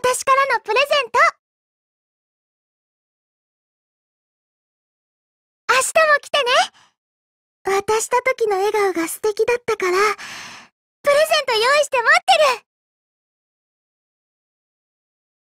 私からのプレゼント明日も来てね渡した時の笑顔が素敵だったから